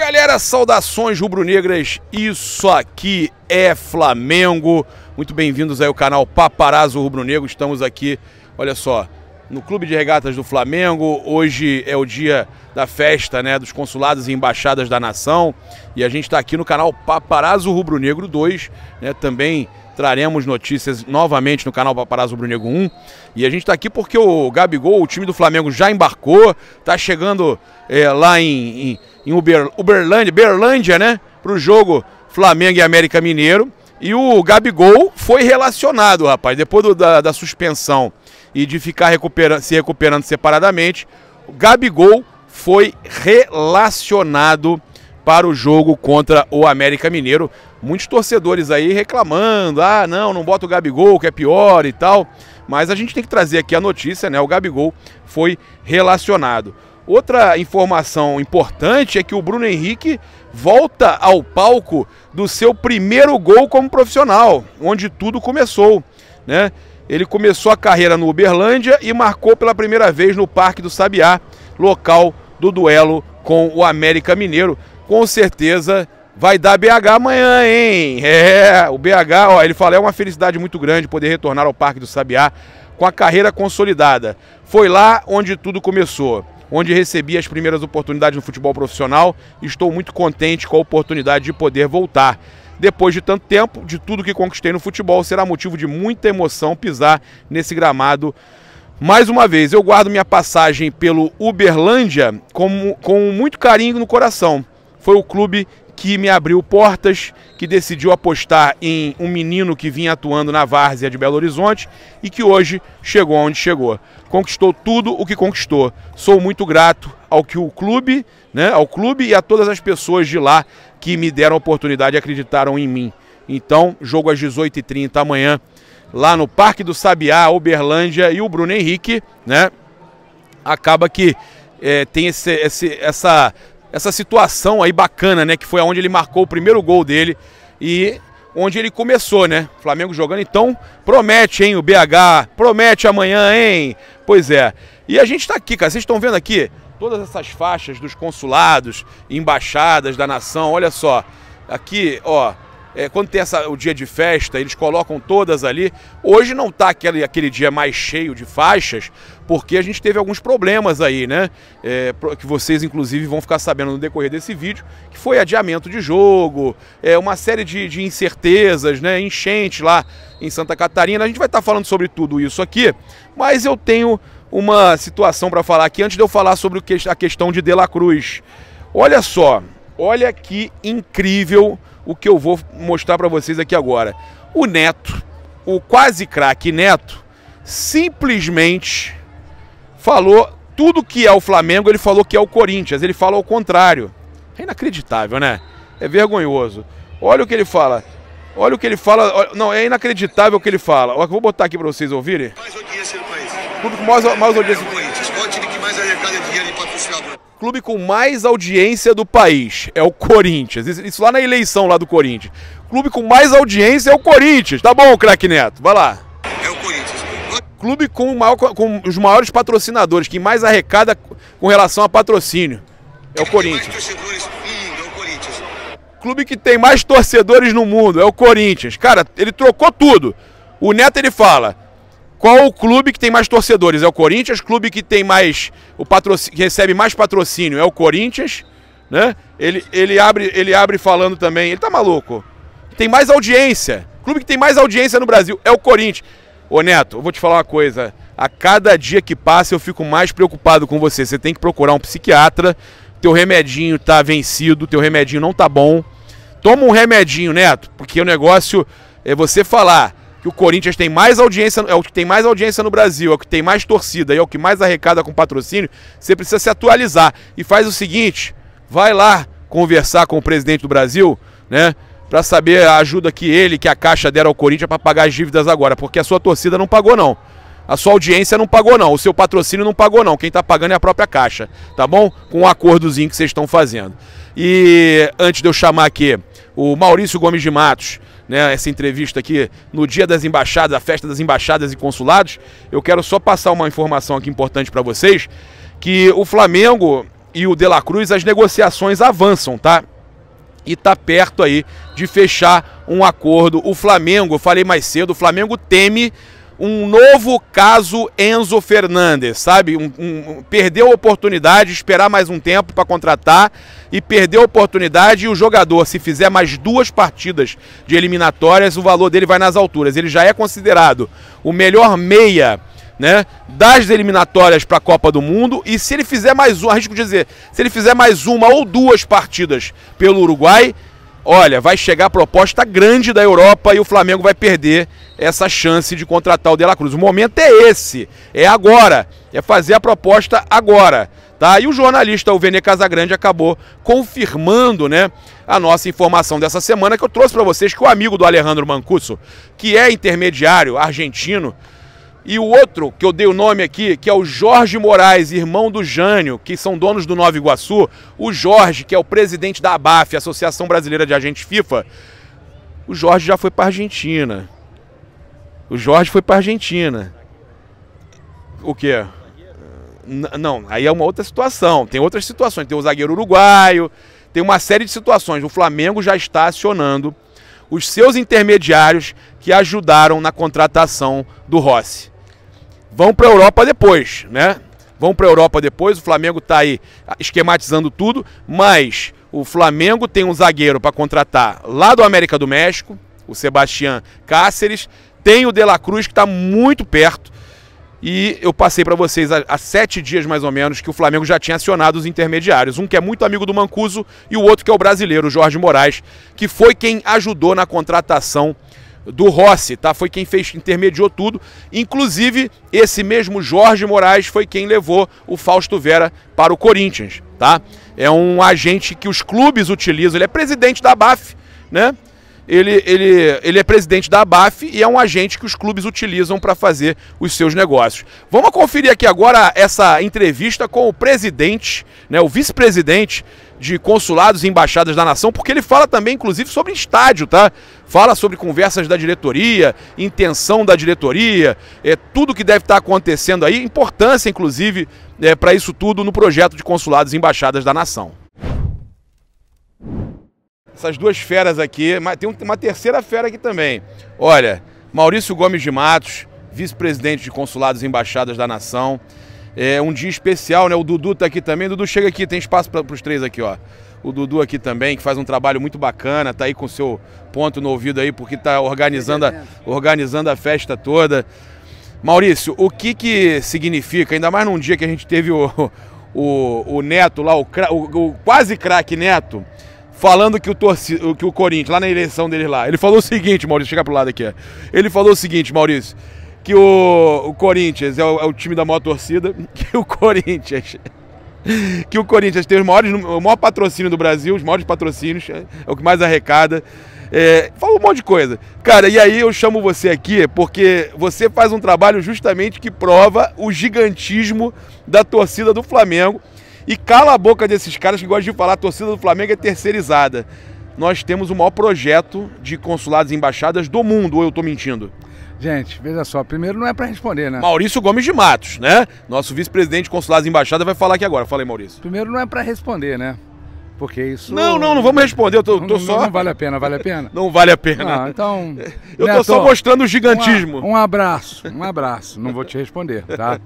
galera, saudações rubro-negras. Isso aqui é Flamengo. Muito bem-vindos aí ao canal Paparazzo Rubro-Negro. Estamos aqui, olha só, no Clube de Regatas do Flamengo. Hoje é o dia da festa, né, dos consulados e embaixadas da nação, e a gente está aqui no canal Paparazzo Rubro-Negro 2, né? Também traremos notícias novamente no canal Paparazzo Rubro-Negro 1. E a gente está aqui porque o Gabigol, o time do Flamengo já embarcou, está chegando é, lá em, em, em Uber, Uberlândia, Berlândia, né? Para o jogo Flamengo e América Mineiro. E o Gabigol foi relacionado, rapaz. Depois do, da, da, suspensão e de ficar recupera se recuperando separadamente, o Gabigol foi relacionado para o jogo contra o América Mineiro. Muitos torcedores aí reclamando: ah, não, não bota o Gabigol, que é pior e tal. Mas a gente tem que trazer aqui a notícia, né? O Gabigol foi relacionado. Outra informação importante é que o Bruno Henrique volta ao palco do seu primeiro gol como profissional, onde tudo começou, né? Ele começou a carreira no Uberlândia e marcou pela primeira vez no Parque do Sabiá, local do duelo com o América Mineiro. Com certeza vai dar BH amanhã, hein? É, o BH, ó, ele fala, é uma felicidade muito grande poder retornar ao Parque do Sabiá com a carreira consolidada. Foi lá onde tudo começou onde recebi as primeiras oportunidades no futebol profissional e estou muito contente com a oportunidade de poder voltar. Depois de tanto tempo, de tudo que conquistei no futebol, será motivo de muita emoção pisar nesse gramado mais uma vez, eu guardo minha passagem pelo Uberlândia com, com muito carinho no coração. Foi o clube que me abriu portas, que decidiu apostar em um menino que vinha atuando na várzea de Belo Horizonte e que hoje chegou onde chegou. Conquistou tudo o que conquistou. Sou muito grato ao que o clube, né, ao clube e a todas as pessoas de lá que me deram a oportunidade e acreditaram em mim. Então, jogo às 18h30 amanhã, lá no Parque do Sabiá, Uberlândia, e o Bruno Henrique, né, acaba que é, tem esse, esse, essa essa situação aí bacana, né? Que foi onde ele marcou o primeiro gol dele e onde ele começou, né? Flamengo jogando, então promete, hein? O BH promete amanhã, hein? Pois é. E a gente tá aqui, cara. Vocês estão vendo aqui todas essas faixas dos consulados, embaixadas da nação. Olha só, aqui, ó. É, quando tem essa, o dia de festa, eles colocam todas ali. Hoje não está aquele, aquele dia mais cheio de faixas, porque a gente teve alguns problemas aí, né? É, que vocês, inclusive, vão ficar sabendo no decorrer desse vídeo, que foi adiamento de jogo, é, uma série de, de incertezas, né? Enchente lá em Santa Catarina. A gente vai estar tá falando sobre tudo isso aqui, mas eu tenho uma situação para falar aqui antes de eu falar sobre que, a questão de De La Cruz. Olha só, olha que incrível o que eu vou mostrar para vocês aqui agora. O Neto, o quase craque Neto, simplesmente falou tudo que é o Flamengo, ele falou que é o Corinthians, ele fala ao contrário. É inacreditável, né? É vergonhoso. Olha o que ele fala. Olha o que ele fala. não, é inacreditável o que ele fala. vou botar aqui para vocês ouvirem. Mais audiência no país. mais, mais audiência país clube com mais audiência do país é o Corinthians. Isso, lá na eleição lá do Corinthians. Clube com mais audiência é o Corinthians. Tá bom, craque Neto, vai lá. É o Corinthians. Clube com, maior, com, os maiores patrocinadores, que mais arrecada com relação a patrocínio. É, hum, é o Corinthians. Clube que tem mais torcedores no mundo é o Corinthians. Cara, ele trocou tudo. O Neto ele fala: qual o clube que tem mais torcedores? É o Corinthians. Clube que tem mais o patrocínio, que recebe mais patrocínio é o Corinthians, né? Ele, ele abre ele abre falando também. Ele tá maluco. Tem mais audiência. Clube que tem mais audiência no Brasil é o Corinthians. Ô Neto, eu vou te falar uma coisa. A cada dia que passa eu fico mais preocupado com você. Você tem que procurar um psiquiatra. Teu remedinho tá vencido, teu remedinho não tá bom. Toma um remedinho, Neto, porque o negócio é você falar que o Corinthians tem mais audiência, é o que tem mais audiência no Brasil, é o que tem mais torcida e é o que mais arrecada com patrocínio, você precisa se atualizar. E faz o seguinte, vai lá conversar com o presidente do Brasil, né? Pra saber a ajuda que ele, que a Caixa deram ao Corinthians para pagar as dívidas agora, porque a sua torcida não pagou não. A sua audiência não pagou não, o seu patrocínio não pagou não, quem está pagando é a própria Caixa, tá bom? Com o um acordozinho que vocês estão fazendo. E antes de eu chamar aqui o Maurício Gomes de Matos, né, essa entrevista aqui no Dia das Embaixadas, a festa das embaixadas e consulados, eu quero só passar uma informação aqui importante para vocês, que o Flamengo e o De La Cruz, as negociações avançam, tá? E tá perto aí de fechar um acordo. O Flamengo, eu falei mais cedo, o Flamengo teme um novo caso Enzo Fernandes, sabe? Um, um, perdeu a oportunidade, esperar mais um tempo para contratar e perdeu a oportunidade. E o jogador, se fizer mais duas partidas de eliminatórias, o valor dele vai nas alturas. Ele já é considerado o melhor meia. Né, das eliminatórias para a Copa do Mundo e se ele fizer mais um, arrisco dizer, se ele fizer mais uma ou duas partidas pelo Uruguai, olha, vai chegar a proposta grande da Europa e o Flamengo vai perder essa chance de contratar o De La Cruz. O momento é esse, é agora, é fazer a proposta agora. Tá? E o jornalista, o Vene Casagrande, acabou confirmando né, a nossa informação dessa semana que eu trouxe para vocês que o amigo do Alejandro Mancuso, que é intermediário argentino, e o outro, que eu dei o nome aqui, que é o Jorge Moraes, irmão do Jânio, que são donos do Nova Iguaçu, o Jorge, que é o presidente da ABAF, Associação Brasileira de Agentes FIFA, o Jorge já foi para Argentina. O Jorge foi para Argentina. O quê? Não, aí é uma outra situação. Tem outras situações. Tem o zagueiro uruguaio, tem uma série de situações. O Flamengo já está acionando os seus intermediários que ajudaram na contratação do Rossi. Vão para a Europa depois, né? Vão para a Europa depois. O Flamengo está aí esquematizando tudo, mas o Flamengo tem um zagueiro para contratar lá do América do México, o Sebastián Cáceres. Tem o De La Cruz que está muito perto e eu passei para vocês há, sete dias mais ou menos que o Flamengo já tinha acionado os intermediários. Um que é muito amigo do Mancuso e o outro que é o brasileiro, o Jorge Moraes, que foi quem ajudou na contratação do Rossi, tá? Foi quem fez, intermediou tudo. Inclusive, esse mesmo Jorge Moraes foi quem levou o Fausto Vera para o Corinthians, tá? É um agente que os clubes utilizam, ele é presidente da BAF, né? ele, ele, ele é presidente da ABAF e é um agente que os clubes utilizam para fazer os seus negócios. Vamos conferir aqui agora essa entrevista com o presidente, né, o vice-presidente de consulados e embaixadas da nação, porque ele fala também, inclusive, sobre estádio, tá? Fala sobre conversas da diretoria, intenção da diretoria, é, tudo que deve estar tá acontecendo aí, importância, inclusive, é, para isso tudo no projeto de consulados e embaixadas da nação essas duas feras aqui. mas Tem uma terceira fera aqui também. Olha, Maurício Gomes de Matos, vice-presidente de consulados e embaixadas da nação. É um dia especial, né? O Dudu tá aqui também. Dudu chega aqui, tem espaço para os três aqui, ó. O Dudu aqui também, que faz um trabalho muito bacana, tá aí com seu ponto no ouvido aí, porque tá organizando a, organizando a festa toda. Maurício, o que que significa, ainda mais num dia que a gente teve o, o, o Neto lá, o, o, o quase craque Neto, falando que o, torci, que o Corinthians, lá na eleição dele lá, ele falou o seguinte, Maurício, chega pro lado aqui. É. Ele falou o seguinte, Maurício, que o, o Corinthians é o, é o, time da maior torcida, que o Corinthians. Que o Corinthians tem os maiores, o maior patrocínio do Brasil, os maiores patrocínios, é, é o que mais arrecada. É, fala um monte de coisa. Cara, e aí eu chamo você aqui porque você faz um trabalho justamente que prova o gigantismo da torcida do Flamengo e cala a boca desses caras que gostam de falar a torcida do Flamengo é terceirizada. Nós temos o maior projeto de consulados e embaixadas do mundo, ou eu estou mentindo? Gente, veja só, primeiro não é para responder, né? Maurício Gomes de Matos, né? Nosso vice-presidente de consulados e embaixadas vai falar aqui agora. Fala aí, Maurício. Primeiro não é para responder, né? Porque isso. Não, não, não vamos responder. Eu tô, não, tô só. Não vale a pena, vale a pena. não vale a pena. Não, ah, então. Eu Neto, tô só mostrando o gigantismo. Um, um abraço, um abraço. Não vou te responder, tá?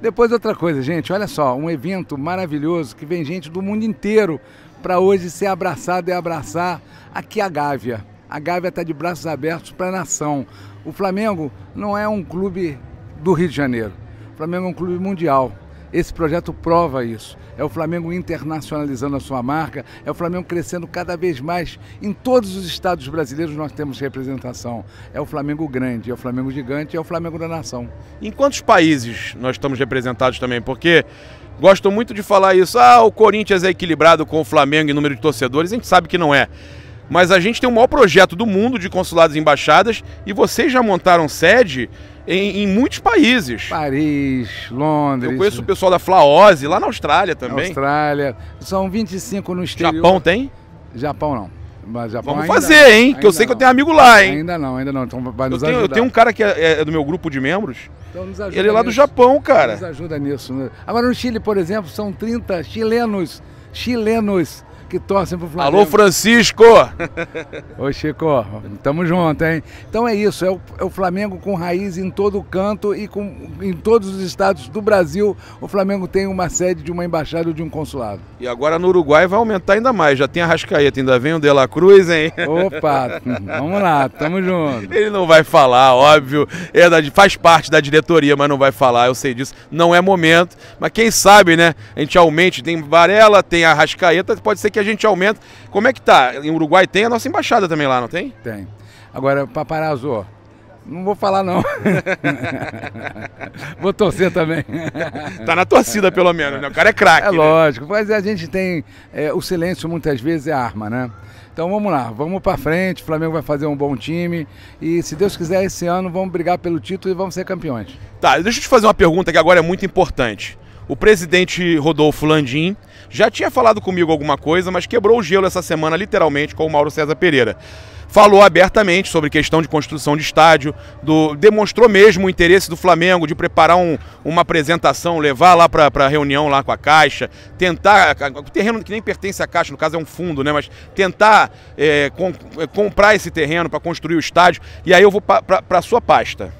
Depois outra coisa, gente. Olha só, um evento maravilhoso que vem gente do mundo inteiro para hoje ser abraçado e abraçar aqui é a Gávea. A Gávea está de braços abertos para a nação. O Flamengo não é um clube do Rio de Janeiro. O Flamengo é um clube mundial. Esse projeto prova isso. É o Flamengo internacionalizando a sua marca, é o Flamengo crescendo cada vez mais. Em todos os estados brasileiros nós temos representação. É o Flamengo grande, é o Flamengo gigante, é o Flamengo da nação. Em quantos países nós estamos representados também? Porque gosto muito de falar isso. Ah, o Corinthians é equilibrado com o Flamengo em número de torcedores. A gente sabe que não é mas a gente tem o maior projeto do mundo de consulados e embaixadas e vocês já montaram sede em, em muitos países. Paris, Londres. Eu conheço o pessoal da Flaose, lá na Austrália também. Austrália. São 25 no exterior. Japão tem? Japão não. Mas Japão Vamos fazer, hein? que eu sei não. que eu tenho amigo lá, hein? Ainda não, ainda não. Então vai nos eu tenho, ajudar. Eu tenho um cara que é, é do meu grupo de membros. Então nos ajuda Ele é lá nisso. do Japão, cara. Nos ajuda nisso. Né? Agora no Chile, por exemplo, são 30 chilenos. Chilenos que torcem pro Flamengo. Alô, Francisco! Ô, Chico, tamo junto, hein? Então é isso, é o, é o, Flamengo com raiz em todo canto e com, em todos os estados do Brasil, o Flamengo tem uma sede de uma embaixada ou de um consulado. E agora no Uruguai vai aumentar ainda mais, já tem a Rascaeta, ainda vem o De La Cruz, hein? Opa, vamos lá, tamo junto. Ele não vai falar, óbvio, é da, faz parte da diretoria, mas não vai falar, eu sei disso, não é momento, mas quem sabe, né? A gente aumente, tem Varela, tem a Rascaeta, pode ser que que a gente aumenta. Como é que tá? Em Uruguai tem a nossa embaixada também lá, não tem? Tem. Agora, Paparazzo, não vou falar não. vou torcer também. tá na torcida pelo menos, né? O cara é craque. É né? lógico, mas a gente tem é, o silêncio muitas vezes é arma, né? Então vamos lá, vamos para frente. O Flamengo vai fazer um bom time e se Deus quiser esse ano vamos brigar pelo título e vamos ser campeões. Tá, deixa eu te fazer uma pergunta que agora é muito importante. O presidente Rodolfo Landim já tinha falado comigo alguma coisa, mas quebrou o gelo essa semana, literalmente, com o Mauro César Pereira falou abertamente sobre questão de construção de estádio, do, demonstrou mesmo o interesse do Flamengo de preparar um, uma apresentação, levar lá para a reunião lá com a Caixa, tentar, o terreno que nem pertence à Caixa, no caso é um fundo, né, mas tentar é, com, é, comprar esse terreno para construir o estádio. E aí eu vou para a sua pasta.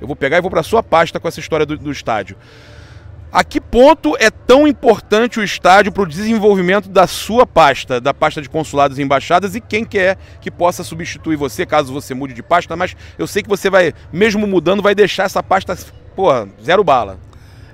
Eu vou pegar e vou para a sua pasta com essa história do, do estádio. Aqui ponto é tão importante o estádio para o desenvolvimento da sua pasta, da pasta de consulados e embaixadas e quem quer é que possa substituir você, caso você mude de pasta, mas eu sei que você vai, mesmo mudando, vai deixar essa pasta, pô, zero bala.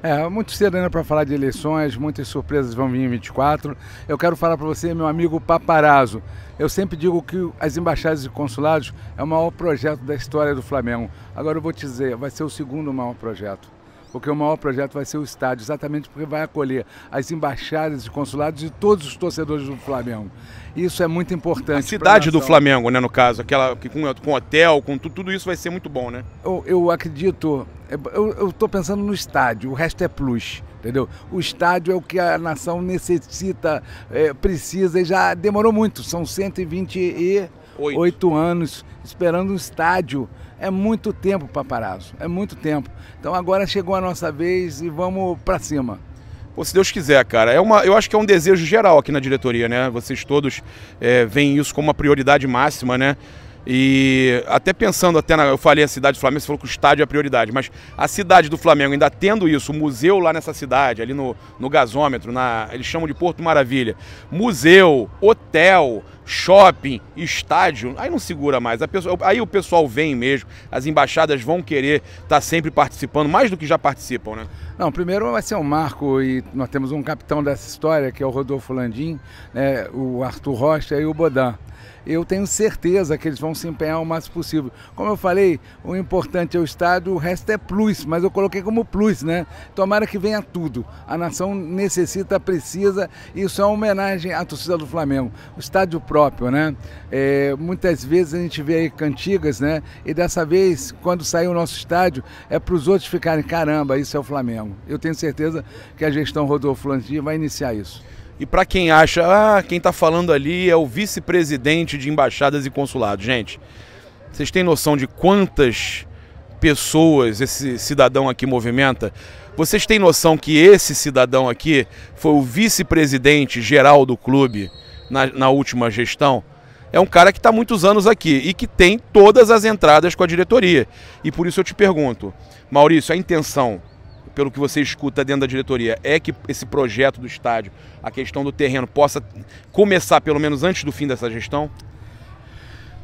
É, muito cedo ainda para falar de eleições, muitas surpresas vão vir em 24. Eu quero falar para você, meu amigo Paparazzo. Eu sempre digo que as embaixadas e consulados é o maior projeto da história do Flamengo. Agora eu vou te dizer, vai ser o segundo maior projeto porque o maior projeto vai ser o estádio, exatamente porque vai acolher as embaixadas e consulados de todos os torcedores do Flamengo. Isso é muito importante. A cidade do Flamengo, né, no caso, aquela que com, com hotel, com tudo, tudo isso vai ser muito bom, né? Eu, eu acredito, é, eu estou pensando no estádio, o resto é plus entendeu? O estádio é o que a nação necessita, é, precisa e já demorou muito, são 120 e Oito. Oito anos esperando um estádio. É muito tempo, paparazzo. É muito tempo. Então agora chegou a nossa vez e vamos para cima. Pô, se Deus quiser, cara. É uma, eu acho que é um desejo geral aqui na diretoria, né? Vocês todos é, veem isso como uma prioridade máxima, né? E até pensando até na, eu falei a cidade do Flamengo, você falou que o estádio é a prioridade, mas a cidade do Flamengo ainda tendo isso, o museu lá nessa cidade, ali no, no gasômetro, na, eles chamam de Porto Maravilha, museu, hotel, shopping, estádio, aí não segura mais. Pessoa, aí o pessoal vem mesmo, as embaixadas vão querer estar tá sempre participando, mais do que já participam, né? Não, primeiro vai ser um marco e nós temos um capitão dessa história, que é o Rodolfo Landim, né, o Arthur Rocha e o Bodan eu tenho certeza que eles vão se empenhar o máximo possível. Como eu falei, o importante é o Estado, o resto é plus, mas eu coloquei como plus, né? Tomara que venha tudo. A nação necessita, precisa, isso é uma homenagem à torcida do Flamengo. O estádio próprio próprio, né? É, muitas vezes a gente vê aí cantigas, né? E dessa vez, quando sair o nosso estádio, é para os outros ficarem, caramba, isso é o Flamengo. Eu tenho certeza que a gestão Rodolfo Landim vai iniciar isso. E para quem acha, ah, quem está falando ali é o vice-presidente de embaixadas e consulados. Gente, vocês têm noção de quantas pessoas esse cidadão aqui movimenta? Vocês têm noção que esse cidadão aqui foi o vice-presidente geral do clube? na, na última gestão, é um cara que está muitos anos aqui e que tem todas as entradas com a diretoria. E por isso eu te pergunto, Maurício, a intenção, pelo que você escuta dentro da diretoria, é que esse projeto do estádio, a questão do terreno, possa começar pelo menos antes do fim dessa gestão?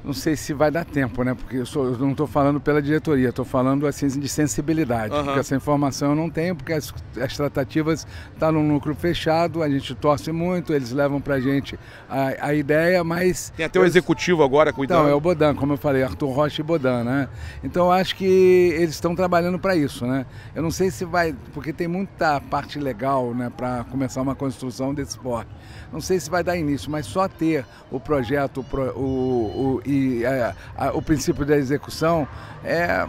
não sei se vai dar tempo, né? Porque eu, sou, eu não estou falando pela diretoria, estou falando assim de sensibilidade, uhum. porque essa informação eu não tenho, porque as, as tratativas estão tá num núcleo fechado, a gente torce muito, eles levam para a gente a ideia, mas... Tem até o executivo agora cuidando. Então, é o Bodan, como eu falei, Arthur Rocha e Bodan, né? Então, eu acho que eles estão trabalhando para isso, né? Eu não sei se vai, porque tem muita parte legal, né, para começar uma construção desse porte. Não sei se vai dar início, mas só ter o projeto, o, o, o e a, a, o princípio da execução é,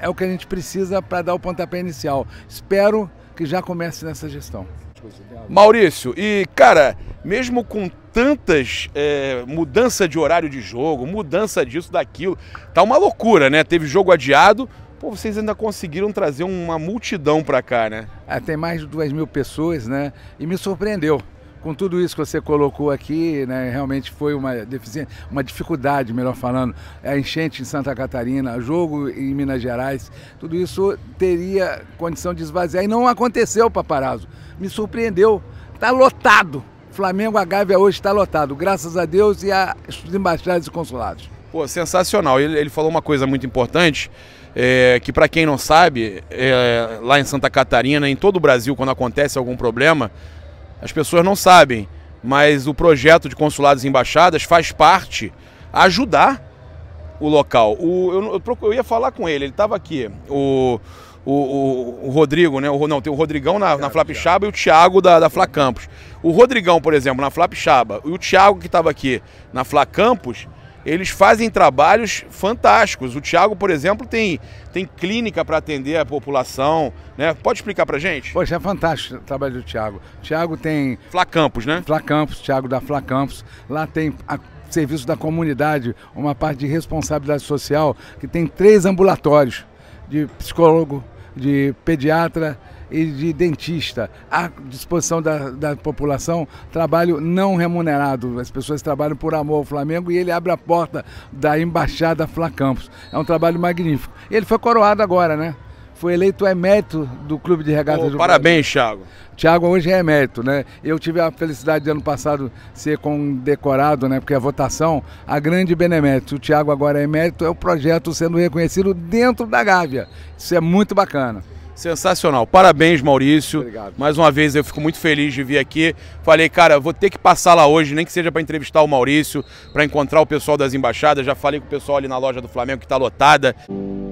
é o que a gente precisa para dar o pontapé inicial. Espero que já comece nessa gestão. Maurício, e cara, mesmo com tantas é, mudança de horário de jogo, mudança disso, daquilo, tá uma loucura, né? Teve jogo adiado, pô, vocês ainda conseguiram trazer uma multidão para cá, né? até tem mais de duas mil pessoas, né? E me surpreendeu com tudo isso que você colocou aqui, né, realmente foi uma deficiência, uma dificuldade, melhor falando, a enchente em Santa Catarina, jogo em Minas Gerais, tudo isso teria condição de esvaziar e não aconteceu, Paparazzo. Me surpreendeu. Está lotado. Flamengo a Gávea hoje está lotado, graças a Deus e às embaixadas e consulados. Pô, sensacional. Ele, ele falou uma coisa muito importante. É, que para quem não sabe, é, lá em Santa Catarina, em todo o Brasil, quando acontece algum problema, as pessoas não sabem, mas o projeto de consulados e embaixadas faz parte ajudar o local. O, eu, eu, eu, ia falar com ele, ele estava aqui. O, o, o, Rodrigo, né? O, não, tem o Rodrigão na, na Flapixaba e o Thiago da, da Fla Campos. O Rodrigão, por exemplo, na Flapixaba e o Thiago que estava aqui na Flacampus eles fazem trabalhos fantásticos. O Thiago, por exemplo, tem, tem clínica para atender a população, né? Pode explicar para gente? Poxa, é fantástico o trabalho do Thiago. O Thiago tem... Flacampos, né? Flacampos, Thiago da Flacampos. Lá tem a serviço da comunidade, uma parte de responsabilidade social, que tem três ambulatórios de psicólogo, de pediatra e de dentista à disposição da, da população, trabalho não remunerado. As pessoas trabalham por amor ao Flamengo e ele abre a porta da Embaixada Fla Campos. É um trabalho magnífico. Ele foi coroado agora, né? foi eleito emérito do Clube de Regatas oh, do Parabéns, Brasil. Thiago. Thiago hoje é emérito, né? Eu tive a felicidade de ano passado ser condecorado, né? Porque a votação, a grande benemérito. O Thiago agora é emérito, é o projeto sendo reconhecido dentro da Gávea. Isso é muito bacana. Sensacional. Parabéns, Maurício. Obrigado. Mais uma vez eu fico muito feliz de vir aqui. Falei, cara, vou ter que passar lá hoje, nem que seja para entrevistar o Maurício, para encontrar o pessoal das embaixadas. Já falei com o pessoal ali na loja do Flamengo que está lotada.